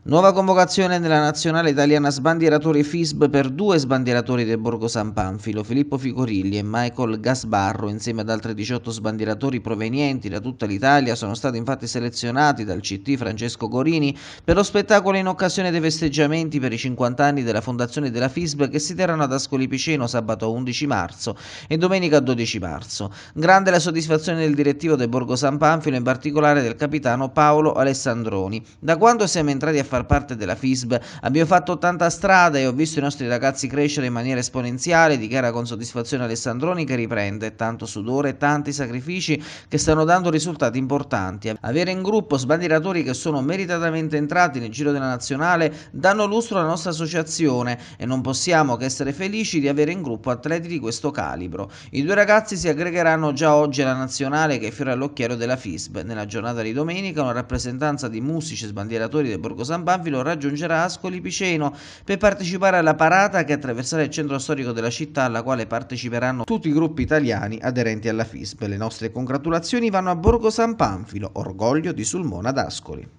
Nuova convocazione nella nazionale italiana sbandieratori FISB per due sbandieratori del Borgo San Panfilo, Filippo Figorilli e Michael Gasbarro, insieme ad altri 18 sbandieratori provenienti da tutta l'Italia, sono stati infatti selezionati dal CT Francesco Gorini per lo spettacolo in occasione dei festeggiamenti per i 50 anni della fondazione della FISB che si terranno ad Ascoli Piceno sabato 11 marzo e domenica 12 marzo. Grande la soddisfazione del direttivo del Borgo San Panfilo, in particolare del capitano Paolo Alessandroni. Da quando siamo entrati a far parte della FISB. Abbiamo fatto tanta strada e ho visto i nostri ragazzi crescere in maniera esponenziale, dichiara con soddisfazione Alessandroni che riprende tanto sudore, e tanti sacrifici che stanno dando risultati importanti. Avere in gruppo sbandieratori che sono meritatamente entrati nel giro della nazionale danno lustro alla nostra associazione e non possiamo che essere felici di avere in gruppo atleti di questo calibro. I due ragazzi si aggregheranno già oggi alla nazionale che è fiora l'occhiello della FISB. Nella giornata di domenica una rappresentanza di musici e sbandieratori del Borgo San Banvilo raggiungerà Ascoli Piceno per partecipare alla parata che attraverserà il centro storico della città alla quale parteciperanno tutti i gruppi italiani aderenti alla FISP. Le nostre congratulazioni vanno a Borgo San Panfilo, orgoglio di Sulmona d'Ascoli.